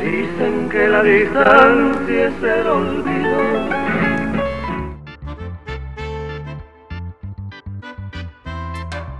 Dicen que la distancia es el olvido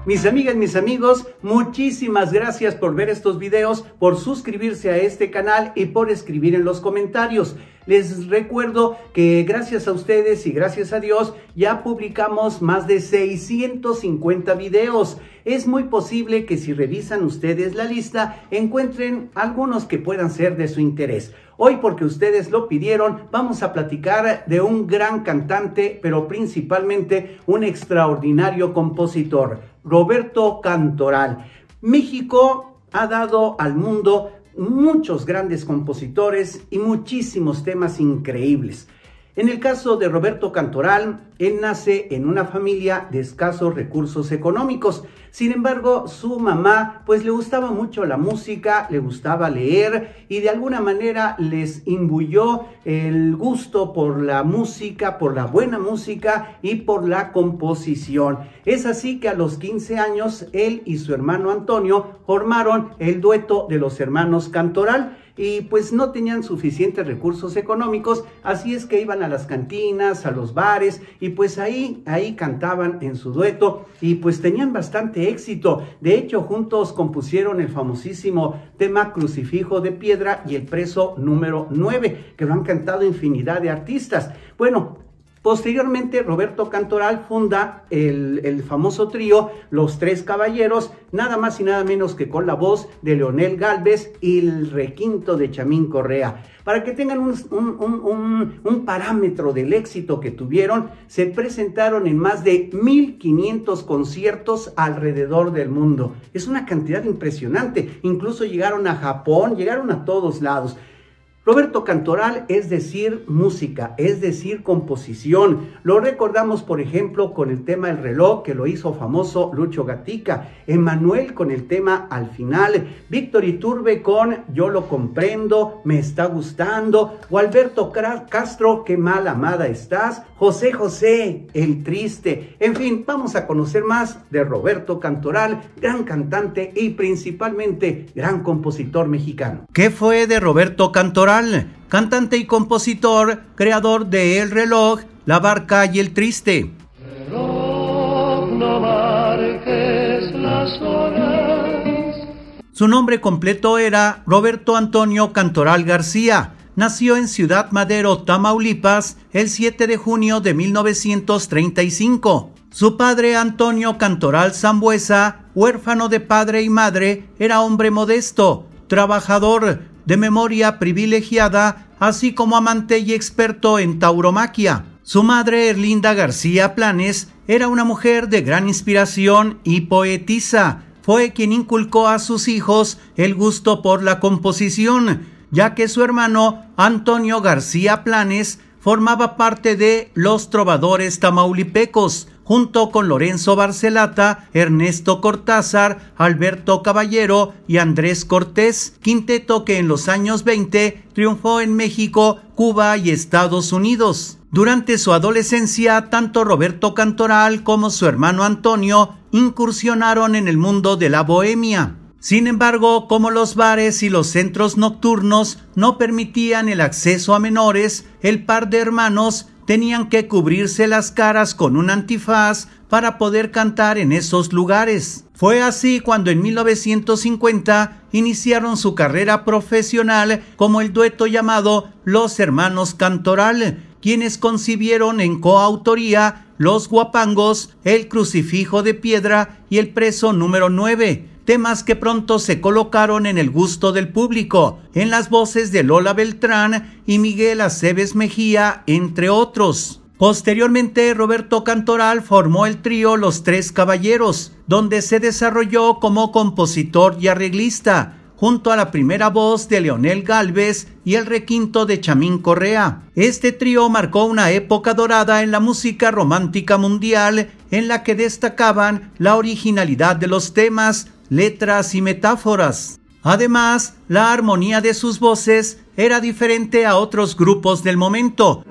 Mis amigas, mis amigos, muchísimas gracias por ver estos videos, por suscribirse a este canal y por escribir en los comentarios. Les recuerdo que gracias a ustedes y gracias a Dios ya publicamos más de 650 videos. Es muy posible que si revisan ustedes la lista encuentren algunos que puedan ser de su interés. Hoy porque ustedes lo pidieron vamos a platicar de un gran cantante pero principalmente un extraordinario compositor. Roberto Cantoral. México ha dado al mundo muchos grandes compositores y muchísimos temas increíbles. En el caso de Roberto Cantoral, él nace en una familia de escasos recursos económicos. Sin embargo, su mamá pues le gustaba mucho la música, le gustaba leer y de alguna manera les imbuyó el gusto por la música, por la buena música y por la composición. Es así que a los 15 años él y su hermano Antonio formaron el dueto de los hermanos Cantoral y pues no tenían suficientes recursos económicos, así es que iban a las cantinas, a los bares y pues ahí, ahí cantaban en su dueto y pues tenían bastante éxito. De hecho, juntos compusieron el famosísimo tema Crucifijo de Piedra y el preso número 9, que lo han cantado infinidad de artistas. Bueno, Posteriormente, Roberto Cantoral funda el, famoso trío Los Tres Caballeros, nada más y nada menos que con la voz de Leonel Galvez y el requinto de Chamín Correa. Para que tengan un, un parámetro del éxito que tuvieron, se presentaron en más de 1.500 conciertos alrededor del mundo. Es una cantidad impresionante. Incluso llegaron a Japón, llegaron a todos lados. Roberto Cantoral es decir música, es decir composición. Lo recordamos, por ejemplo, con el tema El reloj, que lo hizo famoso Lucho Gatica, Emanuel con el tema Al final, Víctor Iturbe con Yo lo comprendo, me está gustando, o Alberto Castro, qué mal amada estás, José José, el triste. En fin, vamos a conocer más de Roberto Cantoral, gran cantante y principalmente gran compositor mexicano. ¿Qué fue de Roberto Cantoral? cantante y compositor, creador de El reloj, La barca y El triste. Su nombre completo era Roberto Antonio Cantoral García. Nació en Ciudad Madero, Tamaulipas, el 7 de junio de 1935. Su padre Antonio Cantoral Zambuesa, huérfano de padre y madre, era hombre modesto, trabajador, de memoria privilegiada, así como amante y experto en tauromaquia. Su madre, Erlinda García Planes, era una mujer de gran inspiración y poetisa. Fue quien inculcó a sus hijos el gusto por la composición, ya que su hermano, Antonio García Planes, formaba parte de Los Trovadores Tamaulipecos, junto con Lorenzo Barcelata, Ernesto Cortázar, Alberto Caballero y Andrés Cortés, quinteto que en los años 20 triunfó en México, Cuba y Estados Unidos. Durante su adolescencia, tanto Roberto Cantoral como su hermano Antonio incursionaron en el mundo de la bohemia. Sin embargo, como los bares y los centros nocturnos no permitían el acceso a menores, el par de hermanos tenían que cubrirse las caras con un antifaz para poder cantar en esos lugares. Fue así cuando en 1950 iniciaron su carrera profesional como el dueto llamado Los Hermanos Cantoral, quienes concibieron en coautoría Los Guapangos, El Crucifijo de Piedra y El Preso número 9 temas que pronto se colocaron en el gusto del público, en las voces de Lola Beltrán y Miguel Aceves Mejía, entre otros. Posteriormente, Roberto Cantoral formó el trío Los Tres Caballeros, donde se desarrolló como compositor y arreglista, junto a la primera voz de Leonel Galvez y el requinto de Chamín Correa. Este trío marcó una época dorada en la música romántica mundial en la que destacaban la originalidad de los temas, letras y metáforas. Además, la armonía de sus voces era diferente a otros grupos del momento.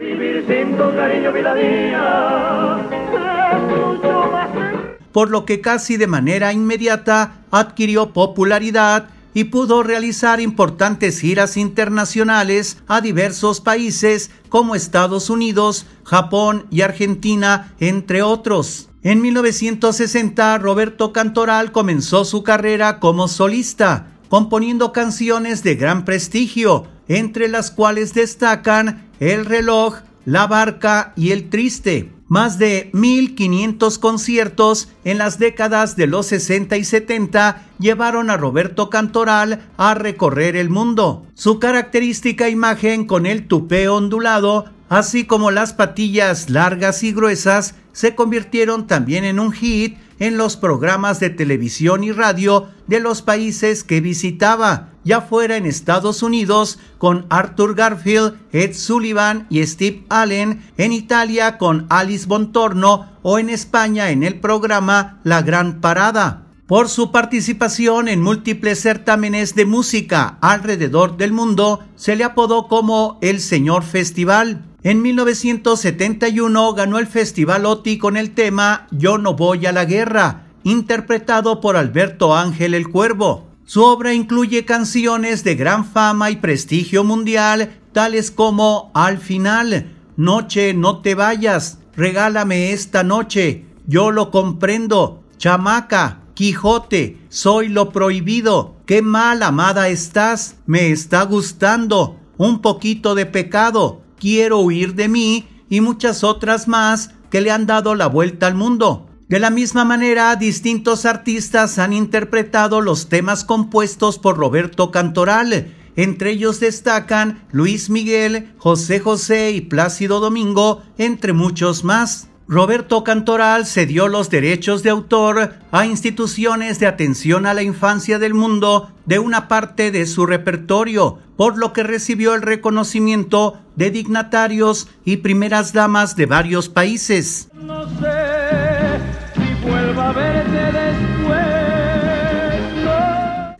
por lo que casi de manera inmediata adquirió popularidad y pudo realizar importantes giras internacionales a diversos países como Estados Unidos, Japón y Argentina, entre otros. En 1960, Roberto Cantoral comenzó su carrera como solista, componiendo canciones de gran prestigio, entre las cuales destacan El reloj, La barca y El triste más de 1.500 conciertos en las décadas de los 60 y 70 llevaron a Roberto Cantoral a recorrer el mundo. Su característica imagen con el tupé ondulado, así como las patillas largas y gruesas, se convirtieron también en un hit en los programas de televisión y radio de los países que visitaba, ya fuera en Estados Unidos con Arthur Garfield, Ed Sullivan y Steve Allen, en Italia con Alice Bontorno o en España en el programa La Gran Parada por su participación en múltiples certámenes de música alrededor del mundo, se le apodó como el Señor Festival. En 1971 ganó el Festival OTI con el tema Yo no voy a la guerra, interpretado por Alberto Ángel el Cuervo. Su obra incluye canciones de gran fama y prestigio mundial, tales como Al final, Noche, no te vayas, Regálame esta noche, Yo lo comprendo, Chamaca, Quijote, Soy lo prohibido, Qué mal amada estás, me está gustando, Un poquito de pecado, Quiero huir de mí y muchas otras más que le han dado la vuelta al mundo. De la misma manera, distintos artistas han interpretado los temas compuestos por Roberto Cantoral. Entre ellos destacan Luis Miguel, José José y Plácido Domingo, entre muchos más. Roberto Cantoral cedió los derechos de autor a instituciones de atención a la infancia del mundo de una parte de su repertorio, por lo que recibió el reconocimiento de dignatarios y primeras damas de varios países.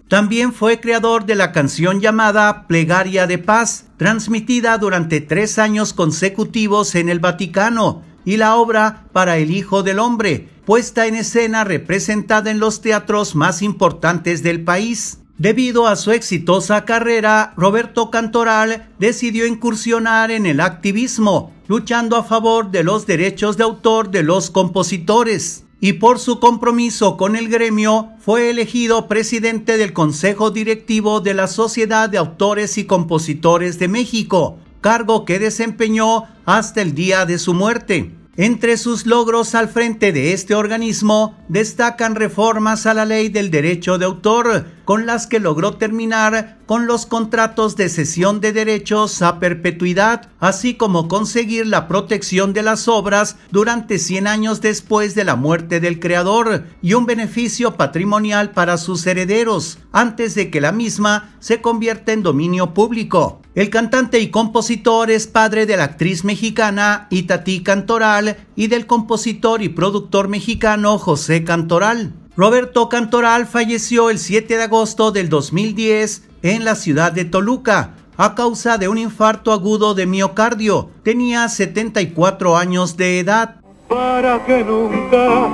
También fue creador de la canción llamada Plegaria de Paz, transmitida durante tres años consecutivos en el Vaticano, y la obra Para el Hijo del Hombre, puesta en escena representada en los teatros más importantes del país. Debido a su exitosa carrera, Roberto Cantoral decidió incursionar en el activismo, luchando a favor de los derechos de autor de los compositores y por su compromiso con el gremio fue elegido presidente del Consejo Directivo de la Sociedad de Autores y Compositores de México, cargo que desempeñó hasta el día de su muerte. Entre sus logros al frente de este organismo destacan reformas a la ley del derecho de autor, con las que logró terminar con los contratos de cesión de derechos a perpetuidad, así como conseguir la protección de las obras durante 100 años después de la muerte del creador y un beneficio patrimonial para sus herederos, antes de que la misma se convierta en dominio público. El cantante y compositor es padre de la actriz mexicana Itatí Cantoral y del compositor y productor mexicano José Cantoral. Roberto Cantoral falleció el 7 de agosto del 2010 en la ciudad de Toluca a causa de un infarto agudo de miocardio. Tenía 74 años de edad. Para que nunca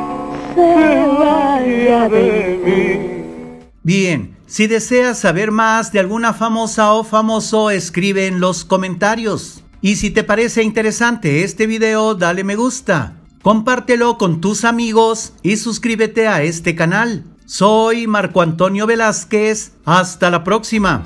Bien, si deseas saber más de alguna famosa o famoso, escribe en los comentarios. Y si te parece interesante este video, dale me gusta. Compártelo con tus amigos y suscríbete a este canal. Soy Marco Antonio Velázquez. Hasta la próxima.